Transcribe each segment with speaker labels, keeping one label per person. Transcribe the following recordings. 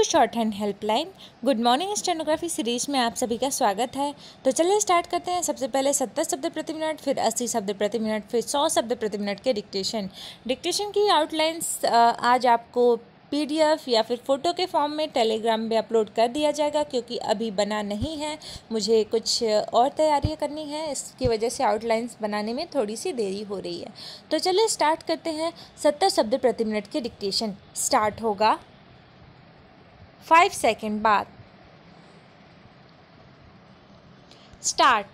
Speaker 1: to shorthand helpline good morning stenography series में आप सभी का स्वागत है तो चलिए स्टार्ट करते हैं सबसे पहले सत्तर शब्द प्रति मिनट फिर अस्सी शब्द प्रति मिनट फिर सौ शब्द प्रति मिनट के डिक्टेशन डिक्टेशन की आउटलाइंस आज आपको पीडीएफ या फिर फ़ोटो के फॉर्म में टेलीग्राम में अपलोड कर दिया जाएगा क्योंकि अभी बना नहीं है मुझे कुछ और तैयारियां करनी है इसकी वजह से आउटलाइंस बनाने में थोड़ी सी देरी हो रही है तो चलिए स्टार्ट करते हैं सत्तर शब्द प्रति मिनट के डिक्टेशन स्टार्ट होगा फाइव सेकेंड बाद स्टार्ट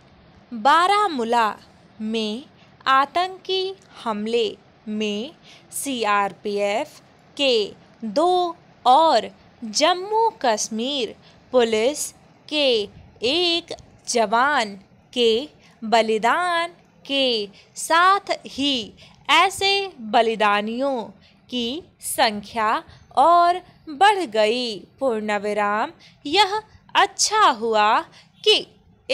Speaker 1: बारामूला में आतंकी हमले में सीआरपीएफ के दो और जम्मू कश्मीर पुलिस के एक जवान के बलिदान के साथ ही ऐसे बलिदानियों की संख्या और बढ़ गई विराम यह अच्छा हुआ कि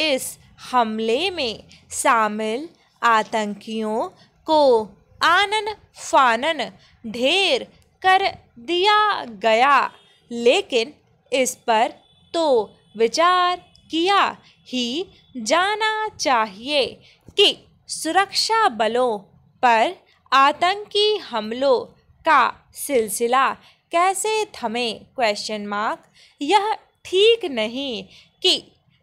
Speaker 1: इस हमले में शामिल आतंकियों को आनन फानन ढेर कर दिया गया लेकिन इस पर तो विचार किया ही जाना चाहिए कि सुरक्षा बलों पर आतंकी हमलों का सिलसिला कैसे थमें क्वेश्चन मार्क यह ठीक नहीं कि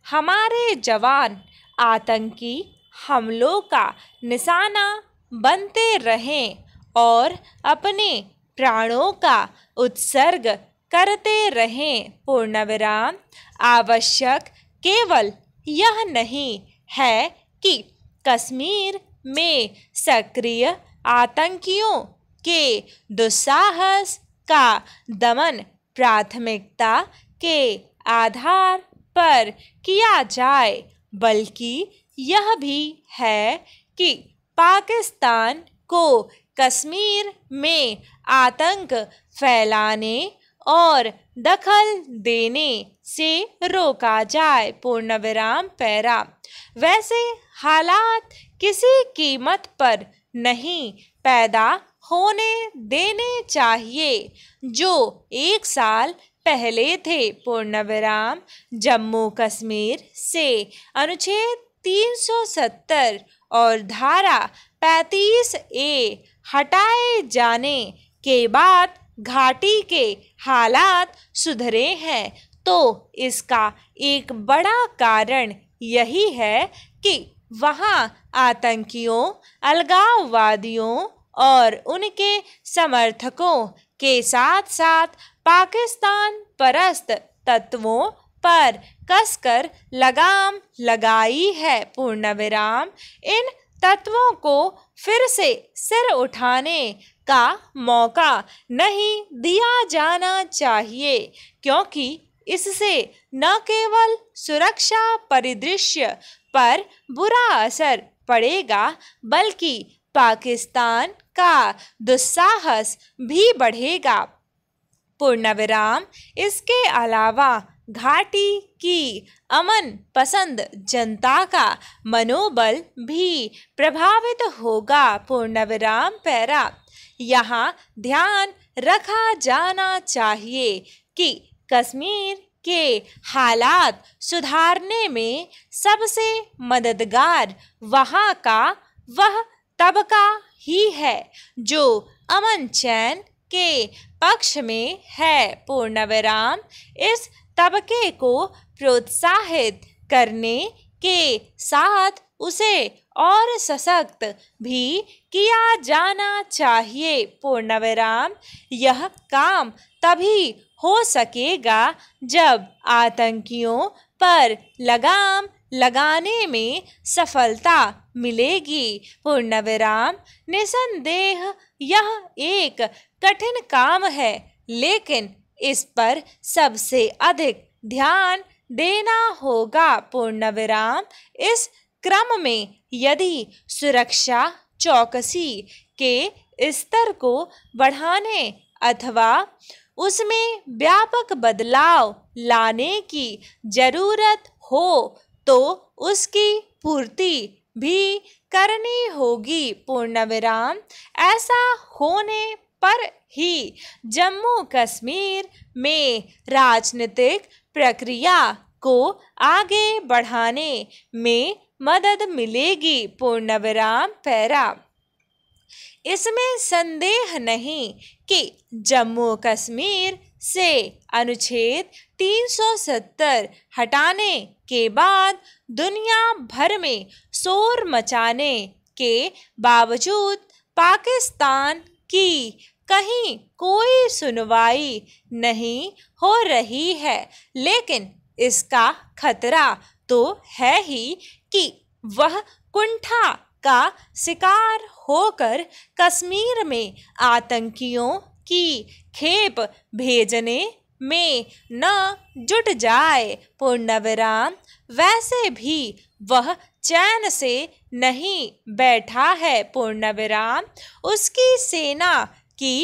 Speaker 1: हमारे जवान आतंकी हमलों का निशाना बनते रहें और अपने प्राणों का उत्सर्ग करते रहें विराम आवश्यक केवल यह नहीं है कि कश्मीर में सक्रिय आतंकियों के दुस्साहस का दमन प्राथमिकता के आधार पर किया जाए बल्कि यह भी है कि पाकिस्तान को कश्मीर में आतंक फैलाने और दखल देने से रोका जाए पूर्ण विराम पैरा वैसे हालात किसी कीमत पर नहीं पैदा होने देने चाहिए जो एक साल पहले थे विराम जम्मू कश्मीर से अनुच्छेद 370 और धारा 35 ए हटाए जाने के बाद घाटी के हालात सुधरे हैं तो इसका एक बड़ा कारण यही है कि वहाँ आतंकियों अलगाववादियों और उनके समर्थकों के साथ साथ पाकिस्तान परस्त तत्वों पर कसकर लगाम लगाई है पूर्ण विराम इन तत्वों को फिर से सिर उठाने का मौका नहीं दिया जाना चाहिए क्योंकि इससे न केवल सुरक्षा परिदृश्य पर बुरा असर पड़ेगा बल्कि पाकिस्तान का दुस्साहस भी बढ़ेगा पूर्णविराम इसके अलावा घाटी की अमन पसंद जनता का मनोबल भी प्रभावित होगा पूर्णविराम पैरा यहाँ ध्यान रखा जाना चाहिए कि कश्मीर के हालात सुधारने में सबसे मददगार वहाँ का वह तबका ही है जो अमन चैन के पक्ष में है पूर्ण विराम इस तबके को प्रोत्साहित करने के साथ उसे और सशक्त भी किया जाना चाहिए पूर्णविराम यह काम तभी हो सकेगा जब आतंकियों पर लगाम लगाने में सफलता मिलेगी पूर्ण विराम निसंदेह यह एक कठिन काम है लेकिन इस पर सबसे अधिक ध्यान देना होगा पूर्णविराम इस क्रम में यदि सुरक्षा चौकसी के स्तर को बढ़ाने अथवा उसमें व्यापक बदलाव लाने की ज़रूरत हो तो उसकी पूर्ति भी करनी होगी पूर्ण विराम ऐसा होने पर ही जम्मू कश्मीर में राजनीतिक प्रक्रिया को आगे बढ़ाने में मदद मिलेगी पूर्ण विराम पैरा इसमें संदेह नहीं कि जम्मू कश्मीर से अनुच्छेद 370 हटाने के बाद दुनिया भर में शोर मचाने के बावजूद पाकिस्तान की कहीं कोई सुनवाई नहीं हो रही है लेकिन इसका खतरा तो है ही कि वह कुंठा का शिकार होकर कश्मीर में आतंकियों की खेप भेजने में न जुट जाए पूर्णविराम वैसे भी वह चैन से नहीं बैठा है पूर्णविराम उसकी सेना की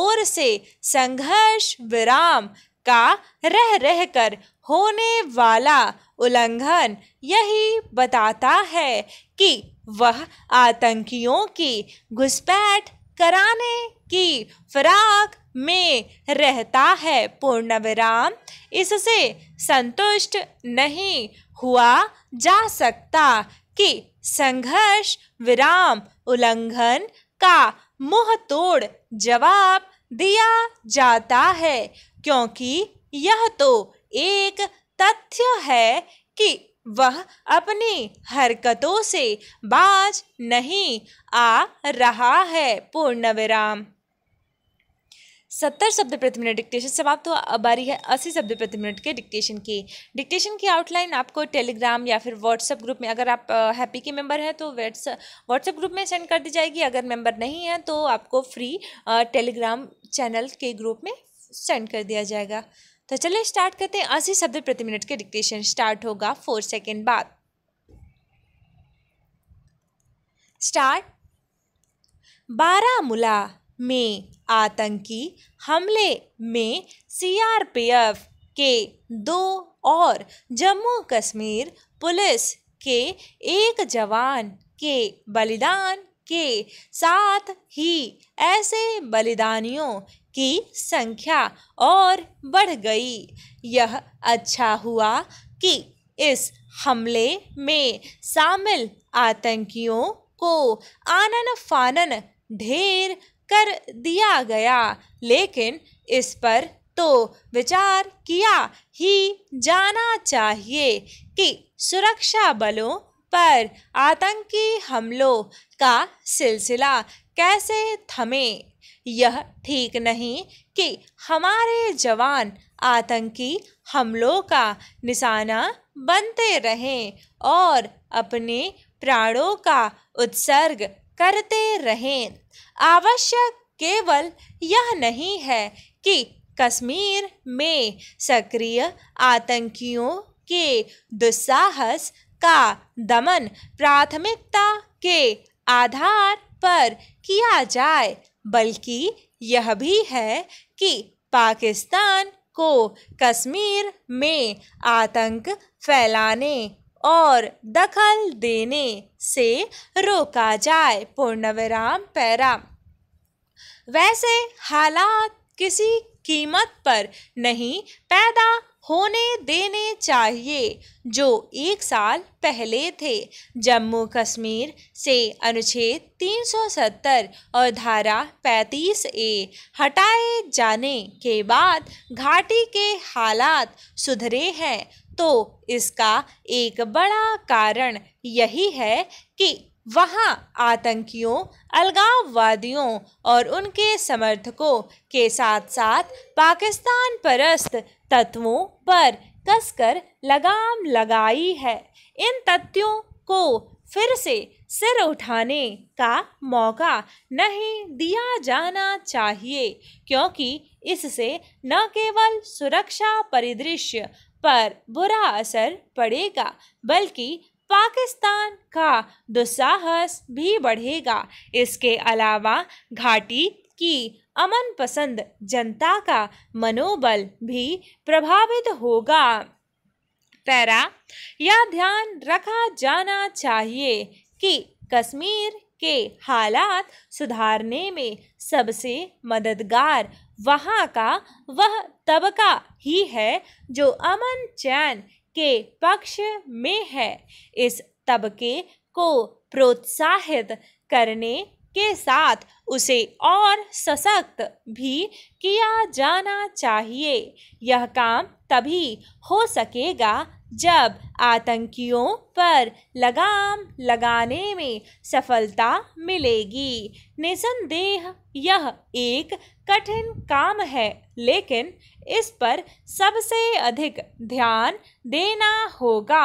Speaker 1: ओर से संघर्ष विराम का रह रह कर होने वाला उल्लंघन यही बताता है कि वह आतंकियों की घुसपैठ कराने की फिराक में रहता है पूर्ण विराम इससे संतुष्ट नहीं हुआ जा सकता कि संघर्ष विराम उल्लंघन का मुंह तोड़ जवाब दिया जाता है क्योंकि यह तो एक तथ्य है कि वह अपनी हरकतों से बाज नहीं आ रहा है पूर्ण विराम सत्तर शब्द प्रति मिनट डिक्टेशन समाप्त हुआ अब बारी है अस्सी शब्द प्रति मिनट के डिक्टेशन की डिक्टेशन की आउटलाइन आपको टेलीग्राम या फिर व्हाट्सएप ग्रुप में अगर आप हैप्पी के मेंबर हैं तो व्हाट्सएप ग्रुप में सेंड कर दी जाएगी अगर मेंबर नहीं है तो आपको फ्री टेलीग्राम चैनल के ग्रुप में सेंड कर दिया जाएगा तो चलिए स्टार्ट करते हैं अस्सी शब्द प्रति मिनट के डिक्टेशन स्टार्ट होगा फोर सेकेंड बाद स्टार्ट बारामूला में आतंकी हमले में सीआरपीएफ के दो और जम्मू कश्मीर पुलिस के एक जवान के बलिदान के साथ ही ऐसे बलिदानियों की संख्या और बढ़ गई यह अच्छा हुआ कि इस हमले में शामिल आतंकियों को आनन फानन ढेर कर दिया गया लेकिन इस पर तो विचार किया ही जाना चाहिए कि सुरक्षा बलों पर आतंकी हमलों का सिलसिला कैसे थमे यह ठीक नहीं कि हमारे जवान आतंकी हमलों का निशाना बनते रहें और अपने प्राणों का उत्सर्ग करते रहें आवश्यक केवल यह नहीं है कि कश्मीर में सक्रिय आतंकियों के दुस्साहस का दमन प्राथमिकता के आधार पर किया जाए बल्कि यह भी है कि पाकिस्तान को कश्मीर में आतंक फैलाने और दखल देने से रोका जाए पूर्णविराम पैरा वैसे हालात किसी कीमत पर नहीं पैदा होने देने चाहिए जो एक साल पहले थे जम्मू कश्मीर से अनुच्छेद 370 और धारा 35 ए हटाए जाने के बाद घाटी के हालात सुधरे हैं तो इसका एक बड़ा कारण यही है कि वहाँ आतंकियों अलगाववादियों और उनके समर्थकों के साथ साथ पाकिस्तान परस्त तत्वों पर कसकर लगाम लगाई है इन तथ्यों को फिर से सिर उठाने का मौका नहीं दिया जाना चाहिए क्योंकि इससे न केवल सुरक्षा परिदृश्य पर बुरा असर पड़ेगा बल्कि पाकिस्तान का दुस्साहस भी बढ़ेगा इसके अलावा घाटी की अमन पसंद जनता का मनोबल भी प्रभावित होगा पैरा यह ध्यान रखा जाना चाहिए कि कश्मीर के हालात सुधारने में सबसे मददगार वहाँ का वह तबका ही है जो अमन चैन के पक्ष में है इस तबके को प्रोत्साहित करने के साथ उसे और सशक्त भी किया जाना चाहिए यह काम तभी हो सकेगा जब आतंकियों पर लगाम लगाने में सफलता मिलेगी निसंदेह यह एक कठिन काम है लेकिन इस पर सबसे अधिक ध्यान देना होगा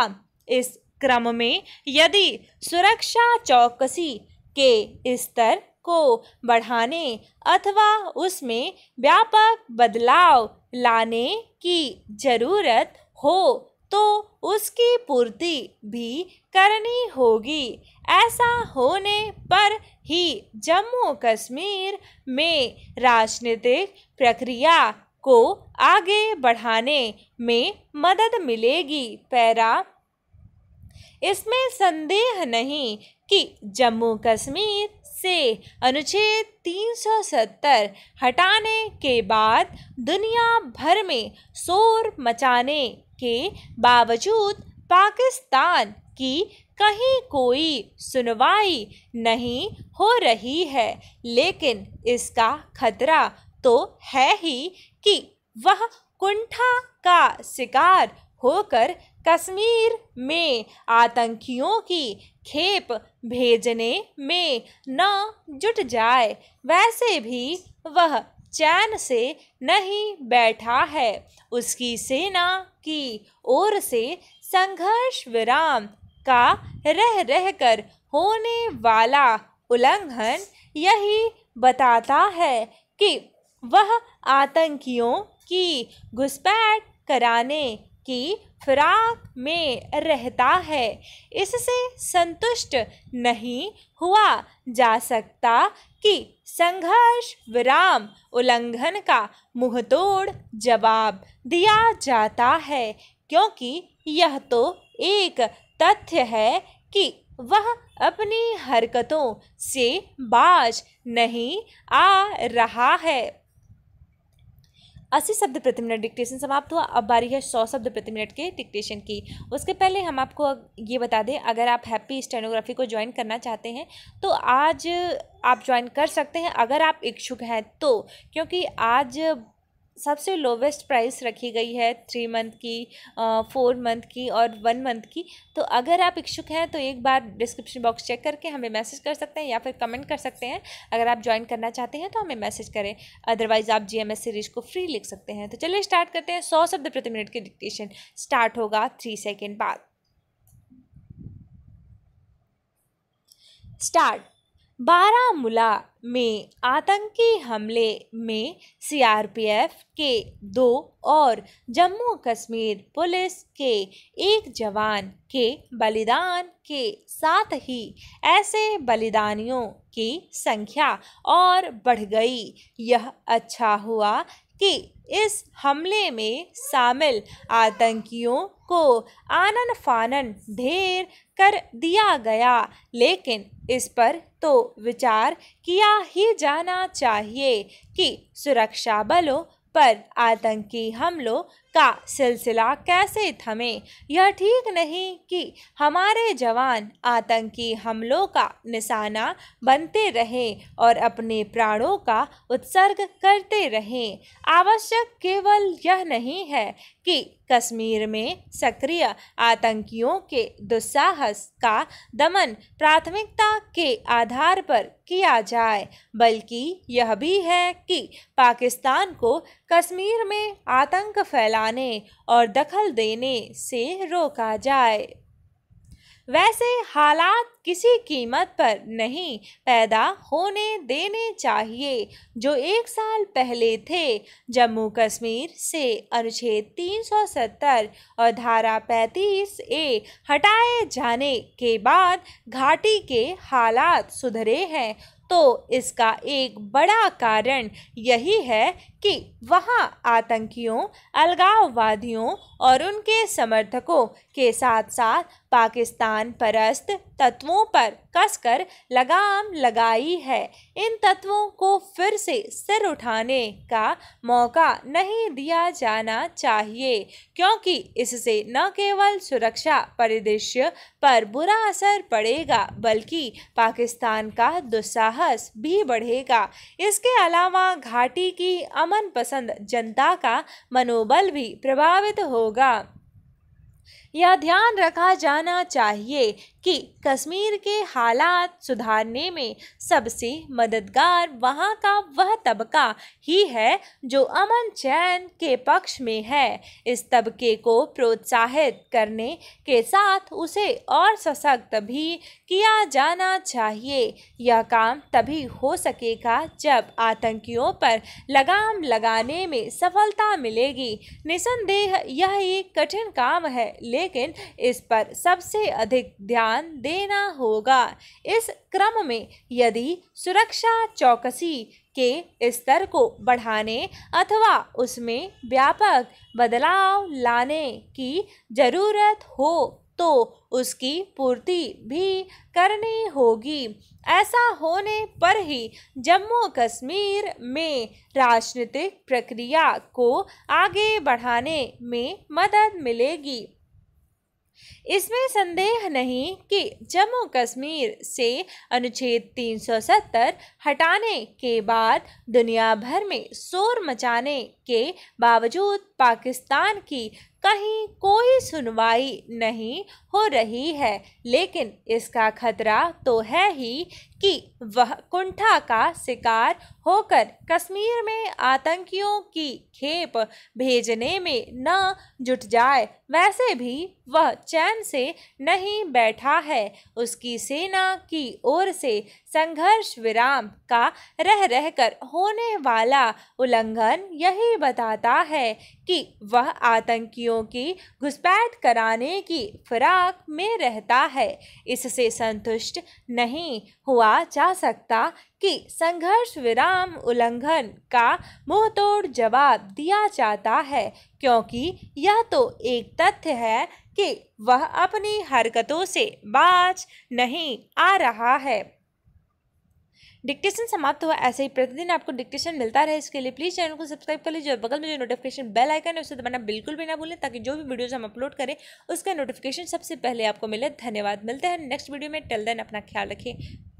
Speaker 1: इस क्रम में यदि सुरक्षा चौकसी के स्तर को बढ़ाने अथवा उसमें व्यापक बदलाव लाने की ज़रूरत हो तो उसकी पूर्ति भी करनी होगी ऐसा होने पर ही जम्मू कश्मीर में राजनीतिक प्रक्रिया को आगे बढ़ाने में मदद मिलेगी पैरा इसमें संदेह नहीं कि जम्मू कश्मीर से अनुच्छेद 370 हटाने के बाद दुनिया भर में शोर मचाने के बावजूद पाकिस्तान की कहीं कोई सुनवाई नहीं हो रही है लेकिन इसका खतरा तो है ही कि वह कुंठा का शिकार होकर कश्मीर में आतंकियों की खेप भेजने में न जुट जाए वैसे भी वह चैन से नहीं बैठा है उसकी सेना की ओर से संघर्ष विराम का रह रह कर होने वाला उल्लंघन यही बताता है कि वह आतंकियों की घुसपैठ कराने की फिराक में रहता है इससे संतुष्ट नहीं हुआ जा सकता कि संघर्ष विराम उल्लंघन का मुंहतोड़ जवाब दिया जाता है क्योंकि यह तो एक तथ्य है कि वह अपनी हरकतों से बाज नहीं आ रहा है अस्सी शब्द प्रति मिनट डिक्टेशन समाप्त हुआ अब बारी है सौ शब्द प्रति मिनट के डिक्टेशन की उसके पहले हम आपको ये बता दें अगर आप हैप्पी स्टेनोग्राफी को ज्वाइन करना चाहते हैं तो आज आप ज्वाइन कर सकते हैं अगर आप इच्छुक हैं तो क्योंकि आज सबसे लोवेस्ट प्राइस रखी गई है थ्री मंथ की फोर मंथ की और वन मंथ की तो अगर आप इच्छुक हैं तो एक बार डिस्क्रिप्शन बॉक्स चेक करके हमें मैसेज कर सकते हैं या फिर कमेंट कर सकते हैं अगर आप ज्वाइन करना चाहते हैं तो हमें मैसेज करें अदरवाइज़ आप जी सीरीज को फ्री लिख सकते हैं तो चलिए स्टार्ट करते हैं सौ शब्द प्रति मिनट की डिक्टेशन स्टार्ट होगा थ्री सेकेंड बाद स्टार्ट बारामूला में आतंकी हमले में सी आर पी एफ के दो और जम्मू कश्मीर पुलिस के एक जवान के बलिदान के साथ ही ऐसे बलिदानियों की संख्या और बढ़ गई यह अच्छा हुआ कि इस हमले में शामिल आतंकियों को आनन फानन ढेर कर दिया गया लेकिन इस पर तो विचार किया ही जाना चाहिए कि सुरक्षा बलों पर आतंकी हमलों का सिलसिला कैसे थमे यह ठीक नहीं कि हमारे जवान आतंकी हमलों का निशाना बनते रहें और अपने प्राणों का उत्सर्ग करते रहें आवश्यक केवल यह नहीं है कि कश्मीर में सक्रिय आतंकियों के दुस्साहस का दमन प्राथमिकता के आधार पर किया जाए बल्कि यह भी है कि पाकिस्तान को कश्मीर में आतंक फैला मिलाने और दखल देने से रोका जाए वैसे हालात किसी कीमत पर नहीं पैदा होने देने चाहिए जो एक साल पहले थे जम्मू कश्मीर से अनुच्छेद 370 और धारा 35 ए हटाए जाने के बाद घाटी के हालात सुधरे हैं तो इसका एक बड़ा कारण यही है कि वहां आतंकियों अलगाववादियों और उनके समर्थकों के साथ साथ पाकिस्तान परस्त तत्वों पर कसकर लगाम लगाई है इन तत्वों को फिर से सिर उठाने का मौका नहीं दिया जाना चाहिए क्योंकि इससे न केवल सुरक्षा परिदृश्य पर बुरा असर पड़ेगा बल्कि पाकिस्तान का दुस्साहस भी बढ़ेगा इसके अलावा घाटी की अम मनपसंद पसंद जनता का मनोबल भी प्रभावित होगा यह ध्यान रखा जाना चाहिए कि कश्मीर के हालात सुधारने में सबसे मददगार वहाँ का वह तबका ही है जो अमन चैन के पक्ष में है इस तबके को प्रोत्साहित करने के साथ उसे और सशक्त भी किया जाना चाहिए यह काम तभी हो सकेगा जब आतंकियों पर लगाम लगाने में सफलता मिलेगी निसंदेह यह एक कठिन काम है लेकिन इस पर सबसे अधिक ध्यान देना होगा इस क्रम में यदि सुरक्षा चौकसी के स्तर को बढ़ाने अथवा उसमें व्यापक बदलाव लाने की ज़रूरत हो तो उसकी पूर्ति भी करनी होगी ऐसा होने पर ही जम्मू कश्मीर में राजनीतिक प्रक्रिया को आगे बढ़ाने में मदद मिलेगी इसमें संदेह नहीं कि जम्मू कश्मीर से अनुच्छेद 370 हटाने के बाद दुनिया भर में शोर मचाने के बावजूद पाकिस्तान की कहीं कोई सुनवाई नहीं हो रही है लेकिन इसका खतरा तो है ही कि वह कुंठा का शिकार होकर कश्मीर में आतंकियों की खेप भेजने में न जुट जाए वैसे भी वह चैन से नहीं बैठा है उसकी सेना की ओर से संघर्ष विराम का रह रहकर होने वाला उल्लंघन यही बताता है कि वह आतंकियों की घुसपैठ कराने की फिराक में रहता है इससे संतुष्ट नहीं हुआ कहा जा सकता कि संघर्ष विराम उल्लंघन का मुंहतोड़ जवाब दिया जाता है क्योंकि यह तो एक तथ्य है कि वह अपनी हरकतों से बाज नहीं आ रहा है डिक्टेशन समाप्त हुआ ऐसे ही प्रतिदिन आपको डिक्टेशन मिलता रहे इसके लिए प्लीज़ चैनल को सब्सक्राइब कर लीजिए और बगल में जो नोटिफिकेशन बेल आइकन है उसे दबाना बिल्कुल भी ना भूलें ताकि जो भी वीडियोस हम अपलोड करें उसका नोटिफिकेशन सबसे पहले आपको मिले धन्यवाद मिलते हैं नेक्स्ट वीडियो में टेल देन अपना ख्याल रखें